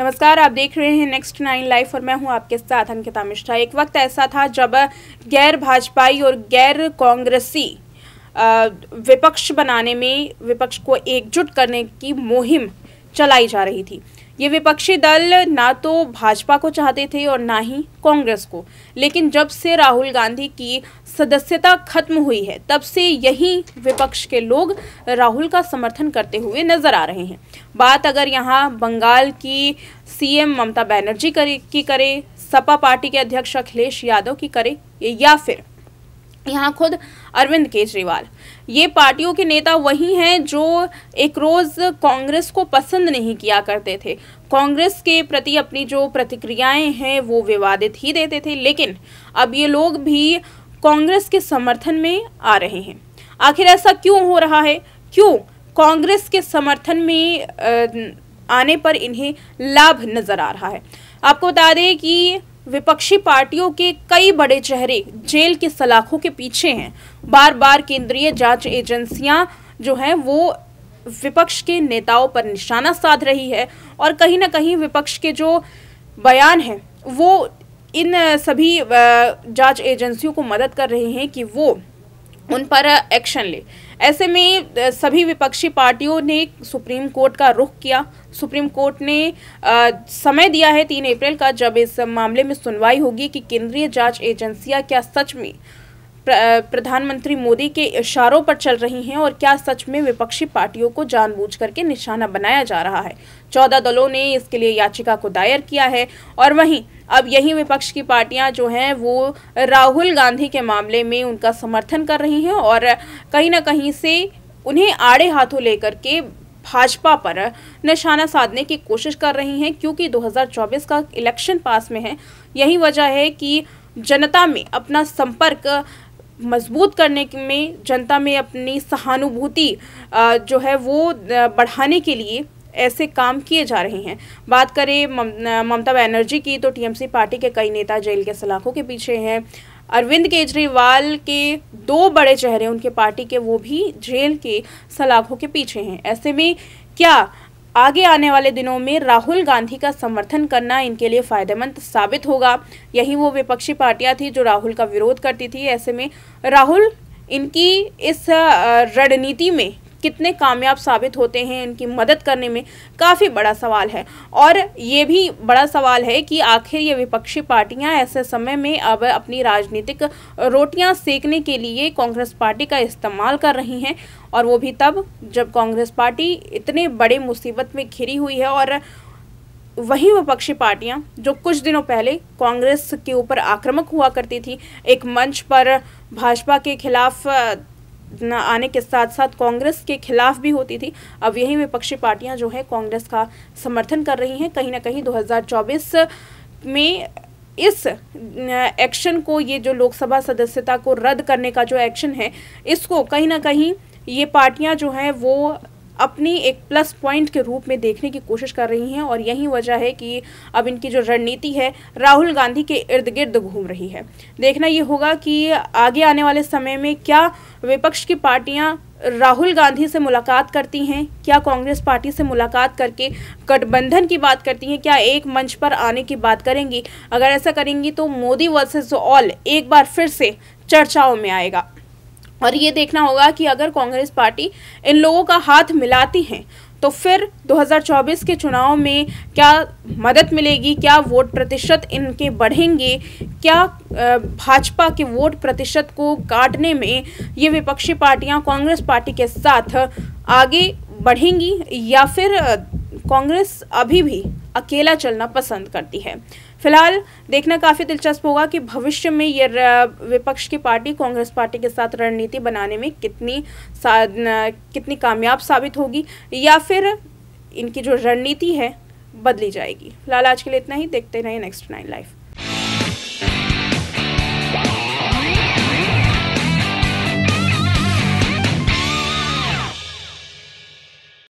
नमस्कार आप देख रहे हैं नेक्स्ट नाइन लाइफ और मैं हूं आपके साथ अंकिता मिश्रा एक वक्त ऐसा था जब गैर भाजपाई और गैर कांग्रेसी विपक्ष बनाने में विपक्ष को एकजुट करने की मुहिम चलाई जा रही थी ये विपक्षी दल ना तो भाजपा को चाहते थे और ना ही कांग्रेस को लेकिन जब से राहुल गांधी की सदस्यता खत्म हुई है तब से यही विपक्ष के लोग राहुल का समर्थन करते हुए नजर आ रहे हैं बात अगर यहाँ बंगाल की सीएम ममता बनर्जी करे की करे सपा पार्टी के अध्यक्ष अखिलेश यादव की करे या फिर यहाँ खुद अरविंद केजरीवाल ये पार्टियों के नेता वही हैं जो एक रोज़ कांग्रेस को पसंद नहीं किया करते थे कांग्रेस के प्रति अपनी जो प्रतिक्रियाएं हैं वो विवादित ही देते थे लेकिन अब ये लोग भी कांग्रेस के समर्थन में आ रहे हैं आखिर ऐसा क्यों हो रहा है क्यों कांग्रेस के समर्थन में आने पर इन्हें लाभ नज़र आ रहा है आपको बता दें कि विपक्षी पार्टियों के कई बड़े चेहरे जेल की सलाखों के पीछे हैं बार बार केंद्रीय जांच एजेंसियां जो हैं वो विपक्ष के नेताओं पर निशाना साध रही है और कहीं ना कहीं विपक्ष के जो बयान हैं वो इन सभी जांच एजेंसियों को मदद कर रहे हैं कि वो उन पर एक्शन ले ऐसे में सभी विपक्षी पार्टियों ने सुप्रीम कोर्ट का रुख किया सुप्रीम कोर्ट ने आ, समय दिया है तीन अप्रैल का जब इस मामले में सुनवाई होगी कि केंद्रीय जांच एजेंसियां क्या सच में प्रधानमंत्री मोदी के इशारों पर चल रही हैं और क्या सच में विपक्षी पार्टियों को जानबूझ करके निशाना बनाया जा रहा है चौदह दलों ने इसके लिए याचिका को दायर किया है और वहीं अब यही विपक्ष की पार्टियां जो हैं वो राहुल गांधी के मामले में उनका समर्थन कर रही हैं और कहीं ना कहीं से उन्हें आड़े हाथों लेकर के भाजपा पर निशाना साधने की कोशिश कर रही हैं क्योंकि 2024 का इलेक्शन पास में है यही वजह है कि जनता में अपना संपर्क मजबूत करने में जनता में अपनी सहानुभूति जो है वो बढ़ाने के लिए ऐसे काम किए जा रहे हैं बात करें ममता बनर्जी की तो टीएमसी पार्टी के कई नेता जेल के सलाखों के पीछे हैं अरविंद केजरीवाल के दो बड़े चेहरे उनके पार्टी के वो भी जेल के सलाखों के पीछे हैं ऐसे में क्या आगे आने वाले दिनों में राहुल गांधी का समर्थन करना इनके लिए फायदेमंद साबित होगा यही वो विपक्षी पार्टियां थी जो राहुल का विरोध करती थी ऐसे में राहुल इनकी इस रणनीति में कितने कामयाब साबित होते हैं इनकी मदद करने में काफ़ी बड़ा सवाल है और ये भी बड़ा सवाल है कि आखिर ये विपक्षी पार्टियां ऐसे समय में अब अपनी राजनीतिक रोटियां सेकने के लिए कांग्रेस पार्टी का इस्तेमाल कर रही हैं और वो भी तब जब कांग्रेस पार्टी इतने बड़े मुसीबत में घिरी हुई है और वही विपक्षी पार्टियां जो कुछ दिनों पहले कांग्रेस के ऊपर आक्रामक हुआ करती थी एक मंच पर भाजपा के खिलाफ आने के साथ साथ कांग्रेस के खिलाफ भी होती थी अब यही विपक्षी पार्टियां जो है कांग्रेस का समर्थन कर रही हैं कहीं ना कहीं 2024 में इस एक्शन को ये जो लोकसभा सदस्यता को रद्द करने का जो एक्शन है इसको कहीं ना कहीं ये पार्टियां जो हैं वो अपनी एक प्लस पॉइंट के रूप में देखने की कोशिश कर रही हैं और यही वजह है कि अब इनकी जो रणनीति है राहुल गांधी के इर्द गिर्द घूम रही है देखना ये होगा कि आगे आने वाले समय में क्या विपक्ष की पार्टियां राहुल गांधी से मुलाकात करती हैं क्या कांग्रेस पार्टी से मुलाकात करके गठबंधन की बात करती हैं क्या एक मंच पर आने की बात करेंगी अगर ऐसा करेंगी तो मोदी वर्सेज ऑल एक बार फिर से चर्चाओं में आएगा और ये देखना होगा कि अगर कांग्रेस पार्टी इन लोगों का हाथ मिलाती है तो फिर 2024 के चुनाव में क्या मदद मिलेगी क्या वोट प्रतिशत इनके बढ़ेंगे क्या भाजपा के वोट प्रतिशत को काटने में ये विपक्षी पार्टियां कांग्रेस पार्टी के साथ आगे बढ़ेंगी या फिर कांग्रेस अभी भी अकेला चलना पसंद करती है फिलहाल देखना काफ़ी दिलचस्प होगा कि भविष्य में ये विपक्ष की पार्टी कांग्रेस पार्टी के साथ रणनीति बनाने में कितनी कितनी कामयाब साबित होगी या फिर इनकी जो रणनीति है बदली जाएगी फिलहाल आज के लिए इतना ही देखते रहे नेक्स्ट नाइन लाइफ